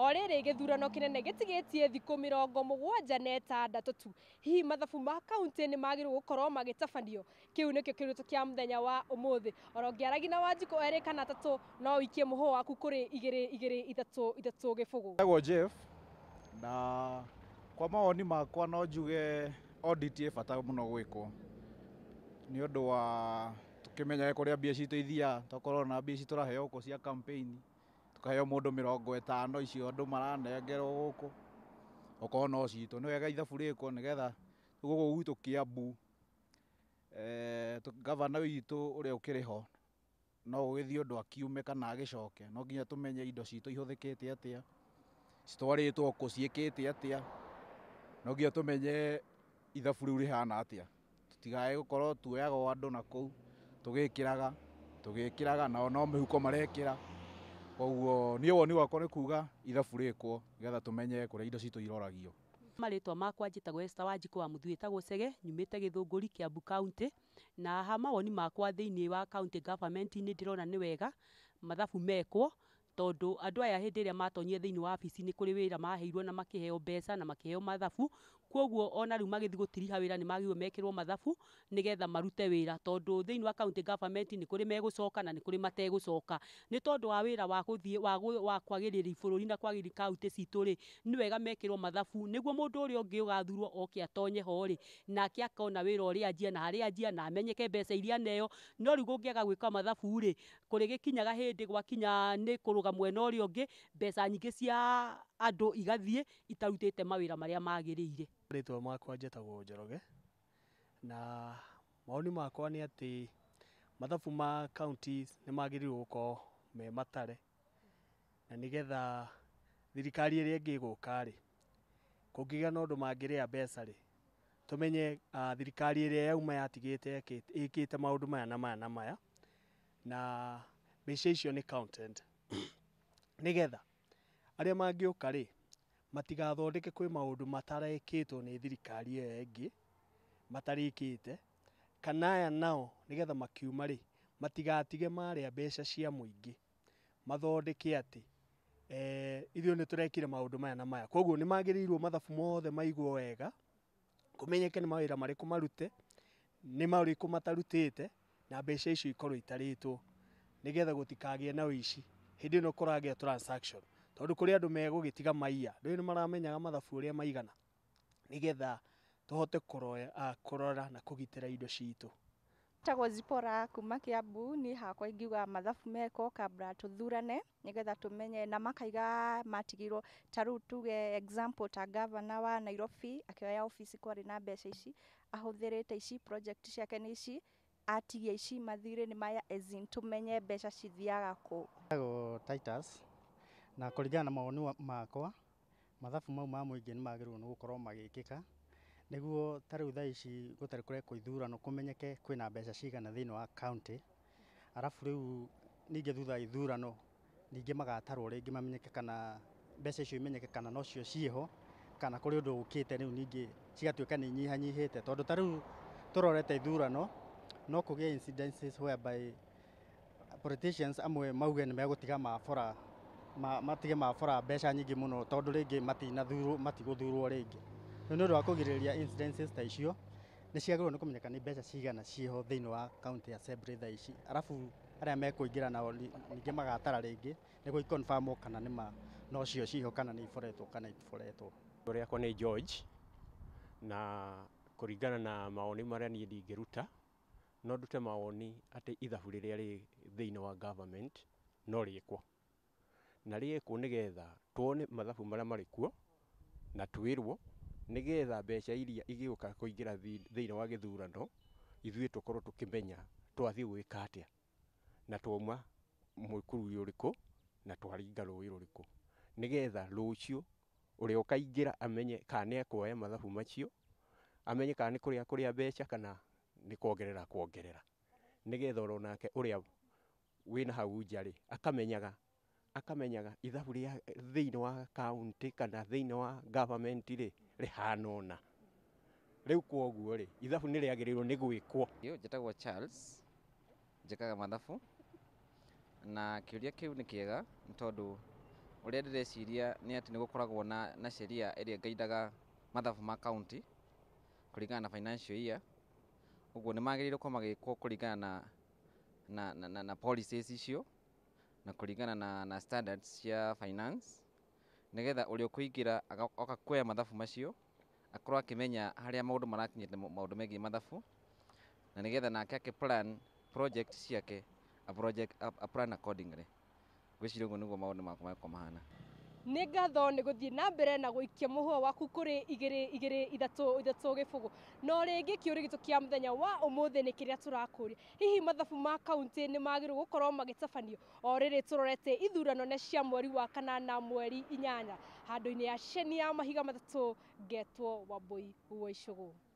o tigä tie thikå mä rongo må gwanja na ĩtandatũ tu hihi mathabu ma kaũntĩ nĩ magĩrĩirwo gũkorwo magĩtabanio kĩu nĩkĩo kĩroto må thenya wa ũmũthĩ oro aragi na wanjikå erä kana tatå no må mũhũ waku kũrĩ igĩrĩ igĩrĩ gä bå gå ĩtagwo Jeff na kwa mawoni makwa no njuge audit ä bata kwo nä å ndå wa rä a mbia citũ ithia tokorwo na mbia raheo å kå cia campaign tukaheo mundu mirongo etano icio andu maranengerwo guku ukorwo no ni wega ithabu rikwo ni getha guku gwitu kiambu eh, gavana witu uria ukiri ho no gugithii undu akiume kana agicoke no nginya tumenye indo cito ihuthikite atia citwaritwo ku ciikite atia no nginya tumenye ithabu riu rihana atia tutigae gukorwo tuoyaga andu na kuu tugikiraga tugikiraga nao no mihuko marekira koguo niä woni wakwa nä kuga ithabu rä kwo getha tå menye kå rä a indo citå iroragio marĩtwa makwa njĩtagwo Esther Wanjikũ wa Mũthuĩ ĩtagwo Chege nyumĩte Gĩthũngũri Kiambu kaũntĩ na ha mawoni makwa thĩinĩ wa county government ndä rona nä wega mathabu mekwo tondũ andũ aya hĩndĩ ĩrĩa matonyire thĩiniĩ wa wabici nĩ kũrĩ wĩra maheirwo na makĩheo mbeca na makĩheo mathabu, kwoguo ona rĩu magĩthiĩ gũtiriha wĩra nĩ magĩrĩirwo mekĩrwo mathabu nĩgetha marute wĩra, tondũ thĩiniĩ wa county government nĩ kũrĩ megũcoka na nĩ kũrĩ mategũcoka. Nĩ tondũ wa wĩra wa gũthiĩ wa kwagĩrĩria bũrũri na kwagĩrĩria county citũ rĩ, nĩ wega mekĩrwo mathabu nĩguo mũndũ ũrĩa ũngĩ ũgathurwo oke atonye ho rĩ, nake akona wĩra ũrĩa anjia na harĩa anjia na amenyeke mbeca iria aneo, no rĩu kũngĩaga gwĩka mathabu rĩ, kũrĩgĩkinyaga hĩndĩ gwakinya nĩ kũrũgama ũthiaga mwena uri ũngĩ mbeca nyingĩ cia andũ igathiĩ itarutĩte mawĩra marĩa magĩrĩire. Rĩtwa makwa njĩtagwo Njoroge, na maoni makwa ni ati mathabu ma kaũntĩ nĩ magĩrĩirwo gũkorwo me matare, na nigetha thirikari ĩrĩa ĩngĩ ĩgũka kungiga kũngĩgĩa na ũndũ mangĩrĩa mbeca-rĩ, tũmenye thirikari ĩrĩa yauma yatigite ikite maũndũ maya na maya na maya, na mbeca icio ni counted nĩgetha arĩa mangĩũka-rĩ, matigathondeke kwĩ maũndũ matarekĩtwo nĩ thirikari ĩyo ĩngĩ, matarĩkĩte, kana aya nao nĩgetha makiuma-rĩ, matigatige marĩa mbeca cia mũingĩ, mathondeke atĩ eh, ithuĩ nĩtũrekire maũndũ maya na maya. koguo Kuoguo nĩmagĩrĩirwo mathabu mothe maigwo wega, kũmenyeke nĩ mawĩra marĩkũ marute, nĩ marĩkũ matarutĩte, na mbeca icio ikorwo itarĩtwo nĩgetha gũtikagĩe na ũici hindi ä no korwo agä a tondå kå rä andå megå gä tiga maiya rä nä maramenyaga mathabu å rä a maigana nä getha tå hote kå ah, rora na kå indo citå tagwo zipora kuma kiambu ni hakwa ingiuga mathabu meko kabla tuthurane nigetha tumenye na makaiga matigirwo taru tuge example ta gavana wa Nairobi akioya ofisi kwari na mbeca ici ahuthirite ici project ciake ni ici atigia ici mathire ni maya ezin tumenye mbeca ko. kå Titus na kå na maoni makwa mathabu mau ni magiru mũingĩ nĩ magikika. nĩ gũkorwo magĩkĩka nĩguo ta kure thaa ici gũtarĩ kũrekwo ithurano na besha mbeca na thĩinĩ wa kaunti arabu rĩu ningĩ thutha ithurano ningĩ magatarwo rĩngĩ mamenyeke kana besha icio imenyeke kana nocio ciĩho kana kuri undu ukite rĩu ningĩ cigatuĩka ni nyihanyihite tondu taru rĩu tũrorete ithurano no kugie incidences whereby politicians amwe mauge ni megåtiga mabora matige mabora mbeca nyingä må no tondå rä ngä matigå thurwo rä ringi rä ndu å ndå wa kå girä ta icio ni ciagirwo ni kumenyeka ni besha nä mbeca cigana ciho thini wa county ya sebre tha ici arafu arä mekuingira mekå ingä nao ningä magatara ringi ni nä gå kana ni ma no cio ciho kana ni iboretwo kana itiboretwo rä akwa ni george na kuringana na maoni marä a niä no ndute mawoni atĩ ithabu rĩrĩa rĩ thĩinĩ wa government no rĩkwo na rĩkwo nĩgetha tuone mathabu marĩa marĩ kuo na twĩrwo nĩgetha mbeca iria igĩũka kũingĩra thĩinĩ wa gĩthurano ithuĩ tũkorwo tũkĩmenya twathiĩ gwĩka atĩa na twauma mũkurui ũrĩkũ na twaringa rũĩ rũrĩkũ nĩgetha rũciũ ũrĩa ũkaingĩra amenye kana nĩ ekwoya mathabu macio amenye kana nĩ kũrĩa kũrĩa mbeca kana nä kuongerera kuongerera nä getha oro nake å rä a wä na hau nja akamenyaga akamenyaga ithabu rä thä inä wa kauntä kana thä inä wa government rä rä ona rä u kwoguo rä ithabu nä rä agä rä irwo nä gwä kwo njetagwo charles njäkaga mathabu na kä å ria kä u nä kä ega nä tondå å rä a reciria nä atä nä gå koragwo na, na sheria ä rä a ngaindaga mathabu ma kaunti kå ringana na financial year uguo ni magirire kwa gũkorwo kuringana na na, na, na, na policies icio na kuringana na, na standards ya finance nĩgetha ũrĩa ũkũingĩra oka kuoya mathabu macio akorwo akĩmenya harĩa maũndũ marakinyete maũndũ megiĩ mathabu na nĩgetha nake ake plan project ciake a project a, a plan accordingly gwĩciria ũguo nĩguo maũndũ makwa makorwo mahana nä ngatho nä gå thiä na mbere na gå ikia må hå waku kå rä igä rä igä rä ithatå gä bå no rä ngä kä å rä gä tå a må thenya wa å må thä nä kä rä a tå rakå ria hihi mathabu ma kauntä nä magä rwo gå korwo magä tabanio o rä rä tå rorete ithurano nä cia mweri wa na mweri inyanya handå-inä ya ceni ya mahiga matatå ngetwo i gwä icå gå